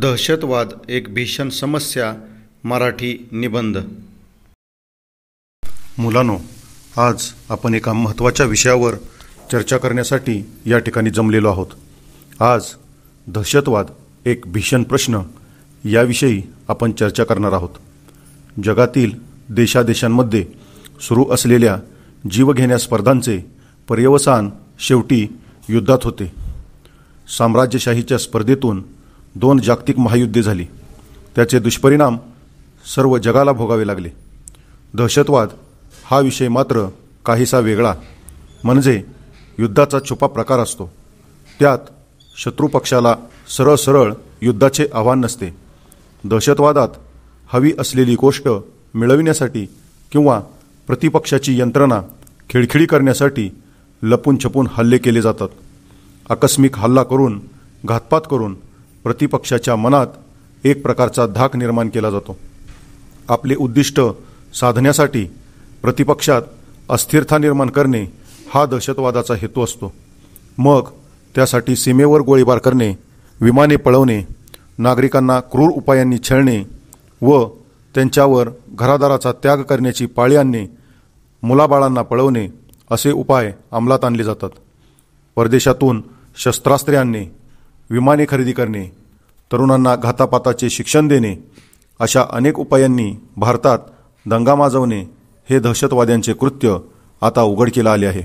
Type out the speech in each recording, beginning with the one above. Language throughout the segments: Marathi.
दहशतवाद एक भीषण समस्या मराठी निबंध मुलानो आज आपण एका महत्त्वाच्या विषयावर चर्चा करण्यासाठी या ठिकाणी जमलेलो आहोत आज दहशतवाद एक भीषण प्रश्न याविषयी आपण चर्चा करणार आहोत जगातील देशादेशांमध्ये सुरू असलेल्या जीवघेण्या स्पर्धांचे पर्यवसान शेवटी युद्धात होते साम्राज्यशाहीच्या स्पर्धेतून दोन जागतिक महायुद्धे झाली त्याचे दुष्परिणाम सर्व जगाला भोगावे लागले दहशतवाद हा विषय मात्र काहीसा वेगळा म्हणजे युद्धाचा छुपा प्रकार असतो त्यात शत्रुपक्षाला सरळ सरळ युद्धाचे आव्हान नसते दहशतवादात हवी असलेली गोष्ट मिळविण्यासाठी किंवा प्रतिपक्षाची यंत्रणा खिळखिळी करण्यासाठी लपून छपून हल्ले केले जातात आकस्मिक हल्ला करून घातपात करून प्रतिपक्षाच्या मनात एक प्रकारचा धाक निर्माण केला जातो आपले उद्दिष्ट साधण्यासाठी प्रतिपक्षात अस्थिरता निर्माण करणे हा दहशतवादाचा हेतू असतो मग त्यासाठी सीमेवर गोळीबार करणे विमाने पळवणे नागरिकांना क्रूर उपायांनी छळणे व त्यांच्यावर घरादाराचा त्याग करण्याची पाळी आणणे मुलाबाळांना पळवणे असे उपाय अंमलात आणले जातात परदेशातून शस्त्रास्त्रे आणणे विमाने खरेदी करणे तरुणांना घातापाताचे शिक्षण देणे अशा अनेक उपायांनी भारतात दंगा माजवणे हे दहशतवाद्यांचे कृत्य आता उघडकीला आले आहे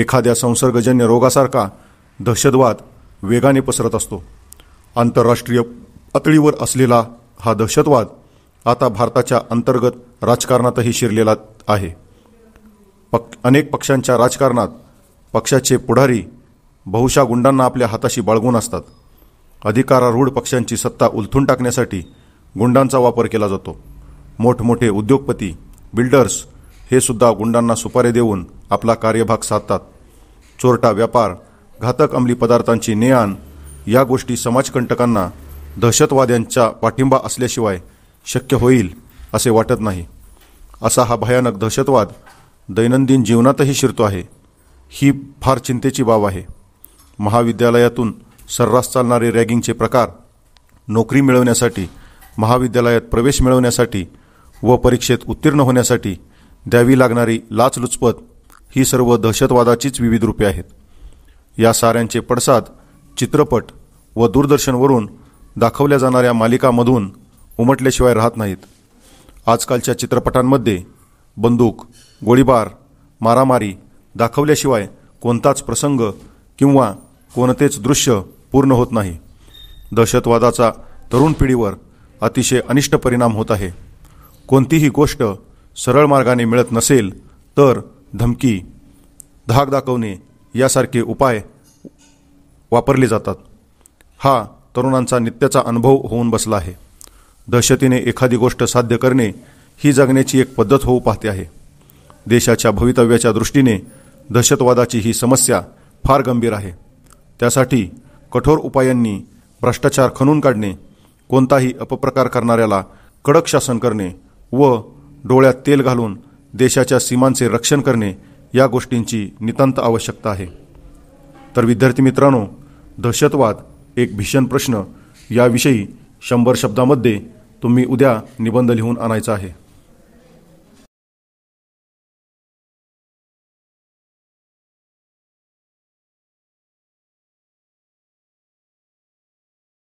एखाद्या संसर्गजन्य रोगासारखा दहशतवाद वेगाने पसरत असतो आंतरराष्ट्रीय पातळीवर असलेला हा दहशतवाद आता भारताच्या अंतर्गत राजकारणातही शिरलेला आहे पक अनेक पक्षांच्या राजकारणात पक्षाचे पुढारी बहुशा गुंडांना आपल्या हाताशी बाळगून असतात अधिकारारूढ पक्षांची सत्ता उलथून टाकण्यासाठी गुंडांचा वापर केला जातो मोठमोठे उद्योगपती बिल्डर्स हे सुद्धा गुंडांना सुपारे देऊन आपला कार्यभाग साधतात चोरटा व्यापार घातक अंमली पदार्थांची नेआण या गोष्टी समाजकंटकांना दहशतवाद्यांचा पाठिंबा असल्याशिवाय शक्य होईल असे वाटत नाही असा हा भयानक दहशतवाद दैनंदिन जीवनातही शिरतो आहे ही फार चिंतेची बाब आहे महाविद्यालयातून सर्रास चालणारे रॅगिंगचे प्रकार नोकरी मिळवण्यासाठी महाविद्यालयात प्रवेश मिळवण्यासाठी व परीक्षेत उत्तीर्ण होण्यासाठी द्यावी लागणारी लाचलुचपत ही सर्व दहशतवादाचीच विविध रूपे आहेत या साऱ्यांचे पडसाद चित्रपट व दूरदर्शनवरून दाखवल्या जाणाऱ्या मालिकामधून उमटल्याशिवाय राहत नाहीत आजकालच्या चित्रपटांमध्ये बंदूक गोळीबार मारामारी दाखवल्याशिवाय कोणताच प्रसंग किंवा कोणतेच दृश्य पूर्ण होत नाही दहशतवादाचा तरुण पिढीवर अतिशय अनिष्ट परिणाम होत आहे कोणतीही गोष्ट सरळ मार्गाने मिळत नसेल तर धमकी धाक दाखवणे यासारखे उपाय वापरले जातात हा तरुणांचा नित्याचा अनुभव होऊन बसला आहे दहशतीने एखादी गोष्ट साध्य करणे ही जगण्याची एक पद्धत होऊ पाहते आहे देशाच्या भवितव्याच्या दृष्टीने दहशतवादाची ही समस्या फार गंभीर आहे त्यासाठी कठोर उपायांनी भ्रष्टाचार खणून काढणे कोणताही अपप्रकार करणाऱ्याला कडक शासन करणे व डोळ्यात तेल घालून देशाच्या सीमांचे रक्षण करणे या गोष्टींची नितांत आवश्यकता आहे तर विद्यार्थी मित्रांनो दहशतवाद एक भीषण प्रश्न याविषयी शंभर शब्दामध्ये तुम्ही उद्या निबंध लिहून आणायचा आहे